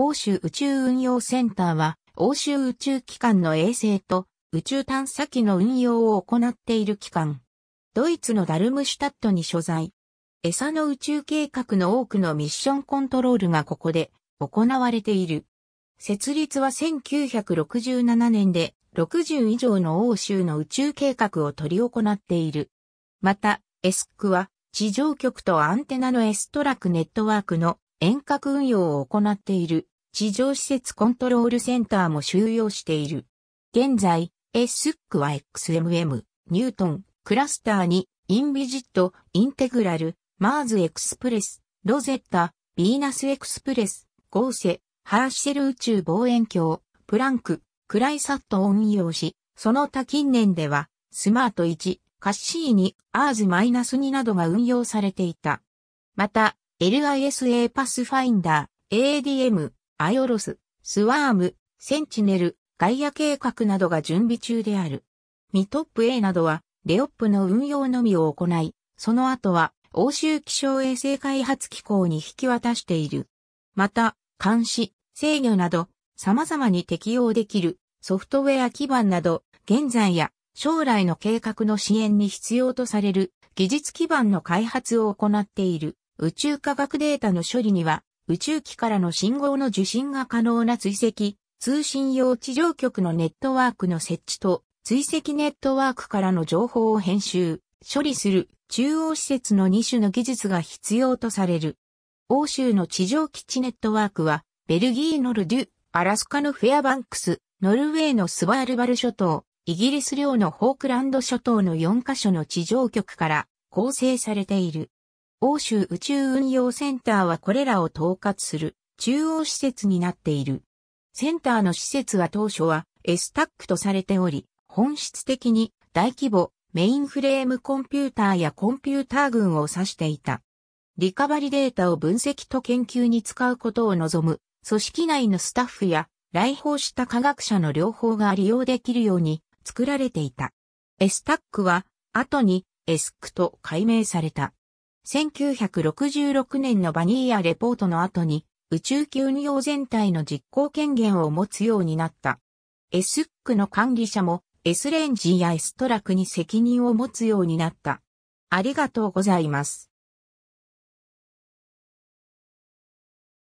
欧州宇宙運用センターは、欧州宇宙機関の衛星と宇宙探査機の運用を行っている機関。ドイツのダルムシュタットに所在。餌の宇宙計画の多くのミッションコントロールがここで行われている。設立は1967年で60以上の欧州の宇宙計画を取り行っている。また、エスックは地上局とアンテナのエストラクネットワークの遠隔運用を行っている地上施設コントロールセンターも収容している。現在、エスックは XMM、ニュートン、クラスターに、インビジット、インテグラル、マーズエクスプレス、ロゼッタ、ビーナスエクスプレス、ゴーセ、ハーシェル宇宙望遠鏡、プランク、クライサットを運用し、その他近年では、スマート1、カッシーニ、アーズ -2 などが運用されていた。また、LISA パスファインダー、ADM、アイオロス、スワーム、センチネル、ガイア計画などが準備中である。ミトップ A などは、レオップの運用のみを行い、その後は、欧州気象衛星開発機構に引き渡している。また、監視、制御など、様々に適用できるソフトウェア基盤など、現在や将来の計画の支援に必要とされる技術基盤の開発を行っている。宇宙科学データの処理には、宇宙機からの信号の受信が可能な追跡、通信用地上局のネットワークの設置と、追跡ネットワークからの情報を編集、処理する中央施設の2種の技術が必要とされる。欧州の地上基地ネットワークは、ベルギーノルデュ、アラスカのフェアバンクス、ノルウェーのスワールバル諸島、イギリス領のホークランド諸島の4カ所の地上局から構成されている。欧州宇宙運用センターはこれらを統括する中央施設になっている。センターの施設は当初はエスタックとされており、本質的に大規模メインフレームコンピューターやコンピューター群を指していた。リカバリデータを分析と研究に使うことを望む組織内のスタッフや来訪した科学者の両方が利用できるように作られていた。エスタックは後にエスクと改名された。1966年のバニーヤレポートの後に宇宙機運用全体の実行権限を持つようになった。S ックの管理者も S レンジや S トラクに責任を持つようになった。ありがとうございます。